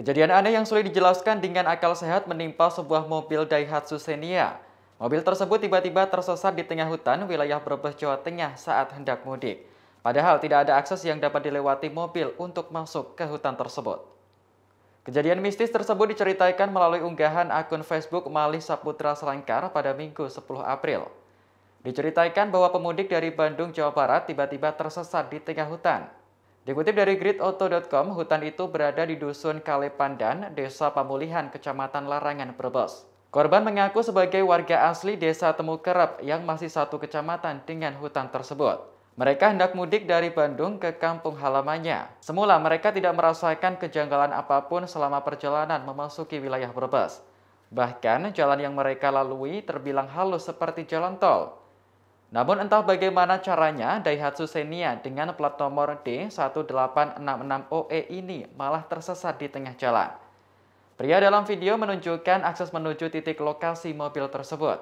Kejadian aneh yang sulit dijelaskan dengan akal sehat menimpa sebuah mobil Daihatsu Xenia. Mobil tersebut tiba-tiba tersesat di tengah hutan wilayah Brebes, Jawa Tengah saat hendak mudik. Padahal tidak ada akses yang dapat dilewati mobil untuk masuk ke hutan tersebut. Kejadian mistis tersebut diceritakan melalui unggahan akun Facebook Malih Saputra Selangkar pada Minggu 10 April. Diceritakan bahwa pemudik dari Bandung, Jawa Barat tiba-tiba tersesat di tengah hutan. Dikutip dari gridauto.com, hutan itu berada di Dusun Kalepandan, Desa Pamulihan, Kecamatan Larangan, Brebes. Korban mengaku sebagai warga asli Desa Temu Kerap yang masih satu kecamatan dengan hutan tersebut. Mereka hendak mudik dari Bandung ke kampung halamannya. Semula mereka tidak merasakan kejanggalan apapun selama perjalanan memasuki wilayah Brebes. Bahkan jalan yang mereka lalui terbilang halus seperti jalan tol. Namun entah bagaimana caranya, Daihatsu Xenia dengan plat nomor D1866OE ini malah tersesat di tengah jalan. Pria dalam video menunjukkan akses menuju titik lokasi mobil tersebut.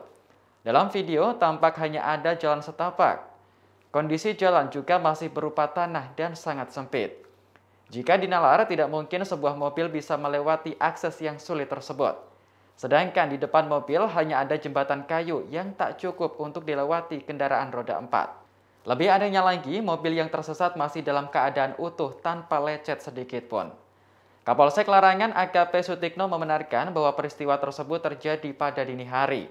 Dalam video, tampak hanya ada jalan setapak. Kondisi jalan juga masih berupa tanah dan sangat sempit. Jika dinalar, tidak mungkin sebuah mobil bisa melewati akses yang sulit tersebut. Sedangkan di depan mobil hanya ada jembatan kayu yang tak cukup untuk dilewati kendaraan roda empat. Lebih adanya lagi, mobil yang tersesat masih dalam keadaan utuh tanpa lecet sedikit pun. Kapolsek Larangan AKP Sutikno membenarkan bahwa peristiwa tersebut terjadi pada dini hari.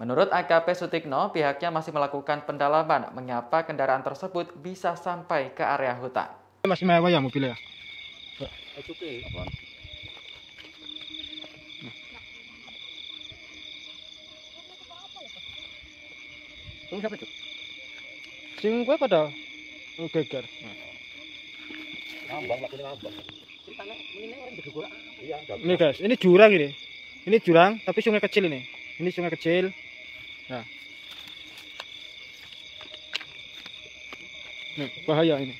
Menurut AKP Sutikno, pihaknya masih melakukan pendalaman mengapa kendaraan tersebut bisa sampai ke area hutan. Masih mewah ya mobilnya? Oke. siapa, Cuk? Sing kowe pada geger. Ngambang ini iya, ngambang. Ini guys, ini jurang ini. Ini jurang, tapi sungai kecil ini. Ini sungai kecil. Nah. Nih, bahaya ini.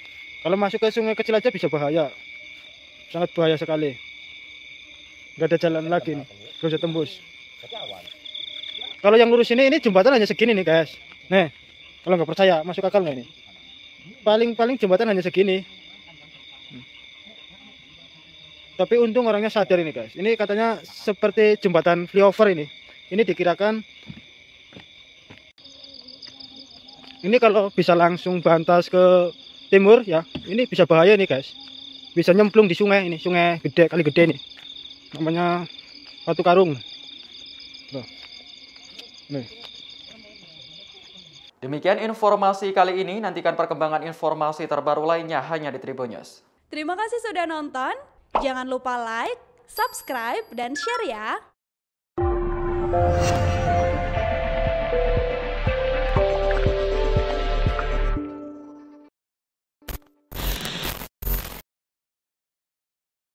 Kalau masuk ke sungai kecil aja bisa bahaya. Sangat bahaya sekali. Gak ada jalan lagi nih. Gak bisa tembus. Kalau yang lurus ini, ini jembatan hanya segini nih guys. Nih, kalau nggak percaya masuk akal nggak ini? Paling-paling jembatan hanya segini. Hmm. Tapi untung orangnya sadar ini guys. Ini katanya seperti jembatan flyover ini. Ini dikirakan ini kalau bisa langsung bantas ke timur ya ini bisa bahaya nih guys bisa nyemplung di sungai ini sungai gede kali gede nih namanya batu karung nih Demikian informasi kali ini, nantikan perkembangan informasi terbaru lainnya hanya di Tribun News. Terima kasih sudah nonton, jangan lupa like, subscribe, dan share ya!